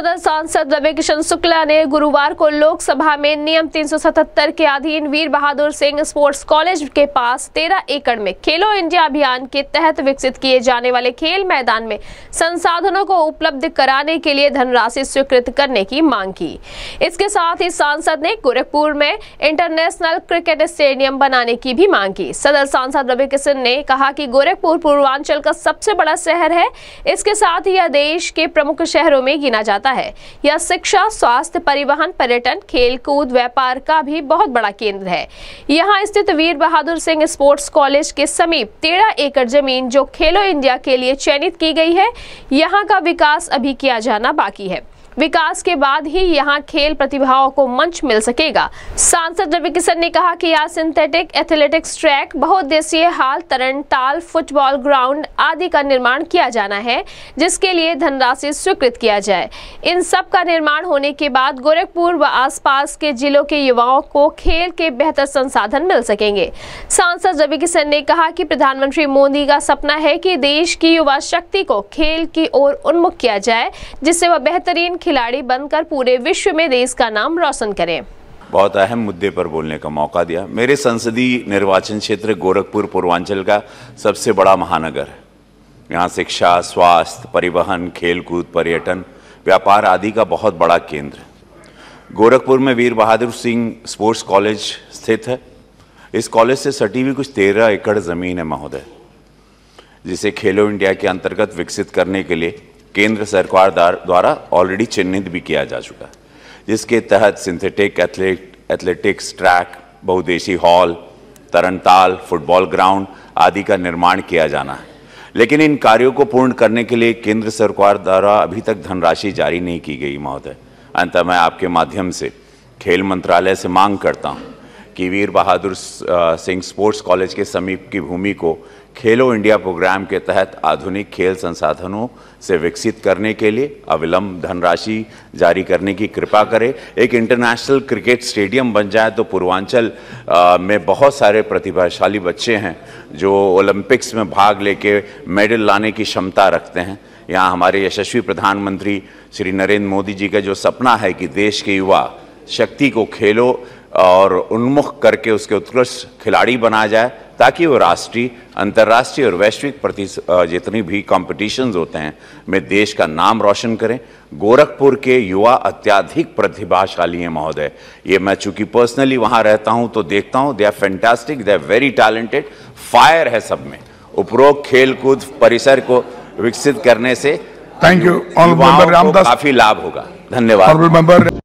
सदन सांसद रवि किशन शुक्ला ने गुरुवार को लोकसभा में नियम 377 के अधीन वीर बहादुर सिंह स्पोर्ट्स कॉलेज के पास 13 एकड़ में खेलो इंडिया अभियान के तहत विकसित किए जाने वाले खेल मैदान में संसाधनों को उपलब्ध कराने के लिए धनराशि स्वीकृत करने की मांग की इसके साथ ही सांसद ने गोरखपुर में इंटरनेशनल क्रिकेट स्टेडियम बनाने की भी मांग की सदर सांसद रवि किशन ने कहा की गोरखपुर पूर्वांचल का सबसे बड़ा शहर है इसके साथ यह देश के प्रमुख शहरों में गिना जाता जाता है यह शिक्षा स्वास्थ्य परिवहन पर्यटन खेलकूद व्यापार का भी बहुत बड़ा केंद्र है यहाँ स्थित वीर बहादुर सिंह स्पोर्ट्स कॉलेज के समीप तेरह एकड़ जमीन जो खेलो इंडिया के लिए चयनित की गई है यहाँ का विकास अभी किया जाना बाकी है विकास के बाद ही यहाँ खेल प्रतिभाओं को मंच मिल सकेगा सांसद रवि किशन ने कहा कि यहाँ सिंथेटिक एथलेटिक्स ट्रैक बहुद्देशीय हाल तरन ताल फुटबॉल ग्राउंड आदि का निर्माण किया जाना है जिसके लिए धनराशि स्वीकृत किया जाए इन सब का निर्माण होने के बाद गोरखपुर व आसपास के जिलों के युवाओं को खेल के बेहतर संसाधन मिल सकेंगे सांसद रवि किशन ने कहा कि प्रधानमंत्री मोदी का सपना है कि देश की युवा शक्ति को खेल की ओर उन्मुख किया जाए जिससे वह बेहतरीन खिलाड़ी बनकर पूरे विश्व में देश का नाम रोशन करें बहुत अहम मुद्दे पर बोलने का मौका दिया मेरे संसदीय निर्वाचन क्षेत्र गोरखपुर पूर्वांचल का सबसे बड़ा महानगर है यहाँ शिक्षा स्वास्थ्य परिवहन खेलकूद पर्यटन व्यापार आदि का बहुत बड़ा केंद्र गोरखपुर में वीर बहादुर सिंह स्पोर्ट्स कॉलेज स्थित है इस कॉलेज से सटी हुई कुछ तेरह एकड़ ज़मीन है महोदय जिसे खेलो इंडिया के अंतर्गत विकसित करने के लिए केंद्र सरकार द्वारा ऑलरेडी चिन्हित भी किया जा चुका है जिसके तहत सिंथेटिक एथलेट एथलेटिक्स ट्रैक बहुदेशी हॉल तरनताल फुटबॉल ग्राउंड आदि का निर्माण किया जाना है लेकिन इन कार्यों को पूर्ण करने के लिए केंद्र सरकार द्वारा अभी तक धनराशि जारी नहीं की गई महोदय अंत मैं आपके माध्यम से खेल मंत्रालय से मांग करता हूँ कि वीर बहादुर सिंह स्पोर्ट्स कॉलेज के समीप की भूमि को खेलो इंडिया प्रोग्राम के तहत आधुनिक खेल संसाधनों से विकसित करने के लिए अविलंब धनराशि जारी करने की कृपा करें एक इंटरनेशनल क्रिकेट स्टेडियम बन जाए तो पूर्वांचल में बहुत सारे प्रतिभाशाली बच्चे हैं जो ओलंपिक्स में भाग लेके मेडल लाने की क्षमता रखते हैं यहाँ हमारे यशस्वी प्रधानमंत्री श्री नरेंद्र मोदी जी का जो सपना है कि देश के युवा शक्ति को खेलो और उन्मुख करके उसके उत्कृष्ट खिलाड़ी बनाया जाए ताकि वो राष्ट्रीय अंतर्राष्ट्रीय और वैश्विक प्रति जितनी भी कॉम्पिटिशन्स होते हैं में देश का नाम रोशन करें गोरखपुर के युवा अत्याधिक प्रतिभाशाली हैं महोदय ये मैं चूंकि पर्सनली वहाँ रहता हूँ तो देखता हूँ they are fantastic they are very talented fire है सब में उपरोक्त खेल कूद परिसर को विकसित करने से थैंक यू काफी लाभ होगा धन्यवाद